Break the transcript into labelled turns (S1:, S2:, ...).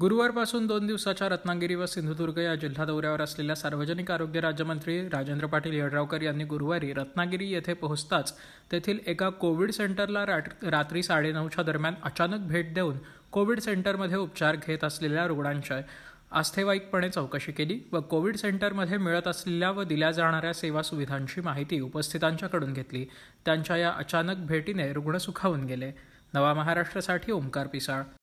S1: गुरुवारपासून दोन दिवसाच्या रत्नागिरी व सिंधुदुर्ग या जिल्हा दौऱ्यावर असलेल्या सार्वजनिक आरोग्य राज्यमंत्री राजेंद्र पाटील यड्रावकर यांनी गुरुवारी रत्नागिरी येथे पोहोचताच तेथील एका कोविड सेंटरला रात्री साडेनऊच्या दरम्यान अचानक भेट देऊन कोविड सेंटरमध्ये उपचार घेत असलेल्या रुग्णांच्या आस्थेवाईकपणे चौकशी केली व कोविड सेंटरमध्ये मिळत असलेल्या व दिल्या जाणाऱ्या सेवा सुविधांची माहिती उपस्थितांच्याकडून घेतली त्यांच्या या अचानक भेटीने रुग्ण सुखावून गेले नवा महाराष्ट्रासाठी ओंकार पिसाळ